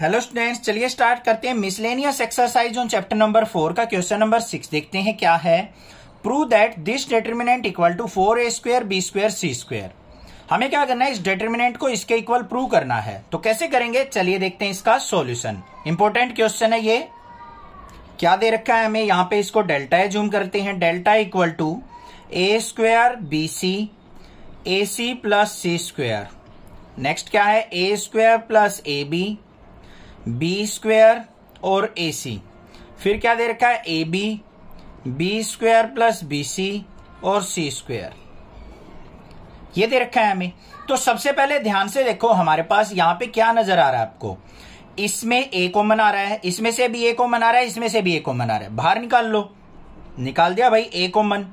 hello students चलिए start करते हैं miscellaneous exercise on chapter number four का क्वेश्चन नंबर सिक्स देखते हैं क्या है prove that this determinant equal to four A square B square C square हमें क्या करना है इस डिटर्मिनेंट को इसके इक्वल प्रूव करना है तो कैसे करेंगे चलिए देखते हैं इसका सोल्यूशन इंपॉर्टेंट क्वेश्चन है ये क्या दे रखा है हमें यहाँ पे इसको डेल्टा जूम करते हैं delta equal to A square B C A C plus C square next क्या है A square plus A B B square और ए सी फिर क्या दे रखा है A B B square plus B C और सी स्क्वेयर ये दे रखा है हमें तो सबसे पहले ध्यान से देखो हमारे पास यहां पे क्या नजर आ रहा है आपको इसमें ए कॉमन आ रहा है इसमें से भी ए कॉमन आ रहा है इसमें से भी ए कॉमन आ रहा है बाहर निकाल लो निकाल दिया भाई ए कॉमन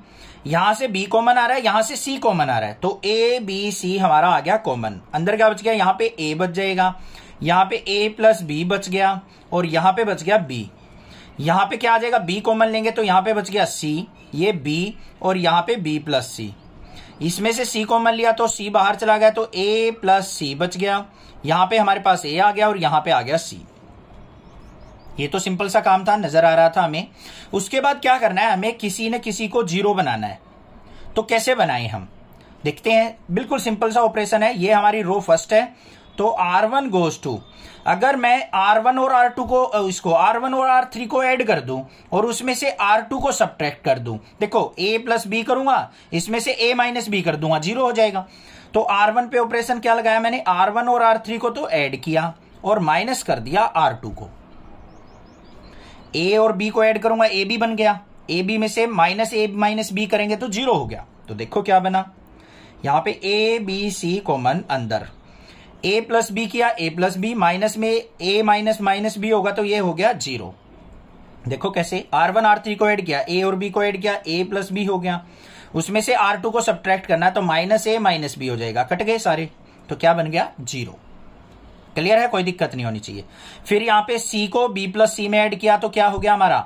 यहां से बी कॉमन आ रहा है यहां से सी कॉमन आ रहा है तो ए बी सी हमारा आ गया कॉमन अंदर क्या बच गया यहां पे ए बच जाएगा यहां पे ए प्लस बी बच गया और यहां पे बच गया बी यहां पे क्या आ जाएगा बी कॉमन लेंगे तो यहां पे बच गया सी ये बी और यहां पे बी प्लस सी इसमें से सी कॉमन लिया तो सी बाहर चला गया तो ए प्लस सी बच गया यहां पे हमारे पास ए आ गया और यहां पे आ गया सी ये तो सिंपल सा काम था नजर आ रहा था हमें उसके बाद क्या करना है हमें किसी न किसी को जीरो बनाना है तो कैसे बनाए हम देखते हैं बिल्कुल सिंपल सा ऑपरेशन है ये हमारी रो फर्स्ट है तो आर वन गोज टू अगर मैं आर वन और आर टू को इसको आर वन और आर थ्री को ऐड कर दूं और उसमें से आर टू को सब्ट्रैक्ट कर दूं देखो ए प्लस बी करूंगा इसमें से ए माइनस बी कर दूंगा जीरो हो जाएगा तो आर वन पे ऑपरेशन क्या लगाया मैंने आर वन और आर थ्री को तो ऐड किया और माइनस कर दिया आर टू को ए और बी को ऐड करूंगा ए बी बन गया ए बी में से माइनस ए माइनस बी करेंगे तो जीरो हो गया तो देखो क्या बना यहां पे ए बी सी कॉमन अंदर ए प्लस बी किया ए प्लस बी माइनस में ए माइनस माइनस बी होगा तो ये हो गया जीरो देखो कैसे आर वन आर थ्री को एड किया ए और बी को एड किया ए प्लस बी हो गया उसमें से आर टू को सब्ट्रैक्ट करना तो माइनस ए माइनस बी हो जाएगा कट गए सारे तो क्या बन गया जीरो क्लियर है कोई दिक्कत नहीं होनी चाहिए फिर यहां पे सी को बी प्लस सी में ऐड किया तो क्या हो गया हमारा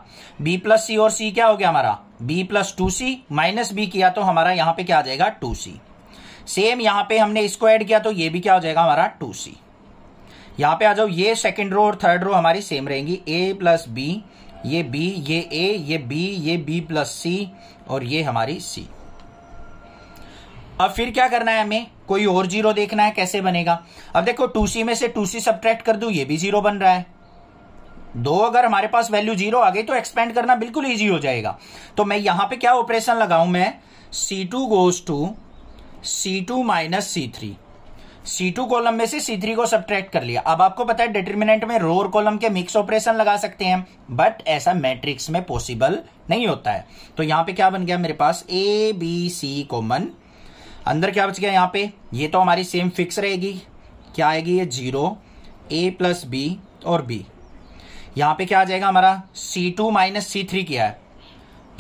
बी प्लस सी और सी क्या हो गया हमारा B plus two C minus B किया तो हमारा यहां पे क्या आ जाएगा टू सी सेम यहां पे हमने इसको ऐड किया तो ये भी क्या हो जाएगा हमारा टू सी यहां पर आ जाओ ये सेकेंड रो और थर्ड रो हमारी सेम रहेंगी ए प्लस बी ये बी ये ए ये बी ये बी प्लस सी और ये हमारी सी अब फिर क्या करना है हमें कोई और जीरो देखना है कैसे बनेगा अब देखो टू सी में से टू सी सब्ट्रैक्ट कर दू ये भी जीरो बन रहा है दो अगर हमारे पास वैल्यू जीरो आ गई तो एक्सपेंड करना बिल्कुल इजी हो जाएगा तो मैं यहां पे क्या ऑपरेशन लगाऊं मैं C two goes to C two minus C three C two column में से सी थ्री को सब्ट्रैक्ट कर लिया अब आपको पता है डिटर्मिनेंट में रोर कॉलम के मिक्स ऑपरेशन लगा सकते हैं बट ऐसा मैट्रिक्स में पॉसिबल नहीं होता है तो यहां पे क्या बन गया मेरे पास ए बी सी कॉमन अंदर क्या बच गया यहां पे ये तो हमारी सेम फिक्स रहेगी क्या आएगी ये जीरो ए प्लस बी और बी यहां पे क्या आ जाएगा हमारा C two minus C three क्या है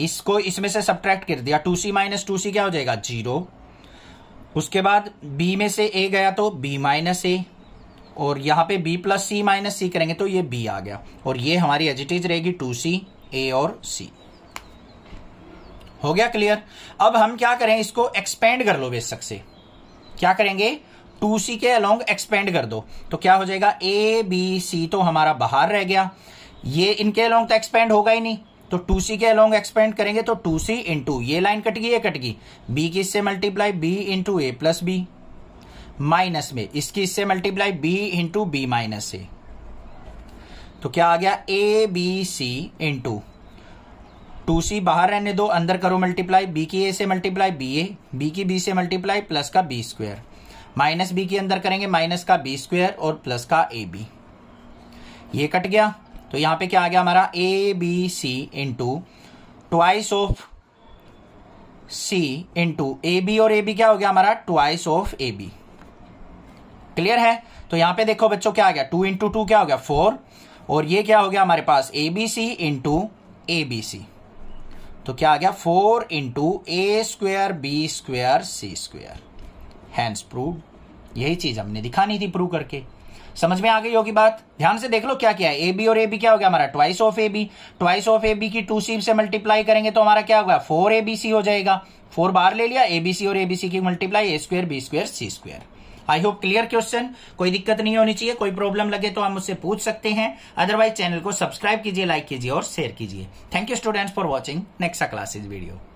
इसको इसमें से सब्ट्रैक्ट कर दिया two C minus two C क्या हो जाएगा जीरो उसके बाद बी में से ए गया तो बी माइनस ए और यहाँ पे B plus C minus C करेंगे तो ये बी आ गया और ये हमारी एजिटिज रहेगी टू सी ए और सी हो गया क्लियर अब हम क्या करें इसको एक्सपेंड कर लो बेशक से क्या करेंगे टू सी के अलोंग एक्सपेंड कर दो तो क्या हो जाएगा ए बी सी तो हमारा बाहर रह गया ये इनके अलोंग तो एक्सपेंड होगा ही नहीं तो टू सी के अलोंग एक्सपेंड करेंगे तो टू सी इंटू ये लाइन कट गई ये कट गई बी की इससे multiply B into A plus B minus में इसकी इससे multiply B into B minus A तो क्या आ गया A B C into two C बाहर रहने दो अंदर करो मल्टीप्लाई बी की ए से मल्टीप्लाई बी ए बी की बी से मल्टीप्लाई प्लस का बी स्क्वेयर माइनस बी के अंदर करेंगे माइनस का बी स्क्वेयर और प्लस का ए बी ये कट गया तो यहां पे क्या आ गया हमारा A B C into twice of C into A B और ए बी क्या हो गया हमारा twice of A B clear है तो यहां पे देखो बच्चों क्या आ गया टू इंटू टू क्या हो गया फोर और ये क्या हो गया हमारे पास A B C into A B C तो क्या आ गया four into A square B square C square hence prove यही चीज हमने दिखानी थी प्रूव करके समझ में आ गई होगी बात ध्यान से देख लो क्या क्या है ए बी और ए बी क्या हो गया हमारा twice of A B twice of A B की टू सी से मल्टीप्लाई करेंगे तो हमारा क्या होगा फोर ए बी सी हो जाएगा फोर बार ले लिया एबीसी और एबीसी की multiply A square B square C square I hope clear question कोई दिक्कत नहीं होनी चाहिए कोई प्रॉब्लम लगे तो हम उससे पूछ सकते हैं अदरवाइज चैनल को सब्सक्राइब कीजिए लाइक कीजिए और शेयर कीजिए thank you students for watching next classes video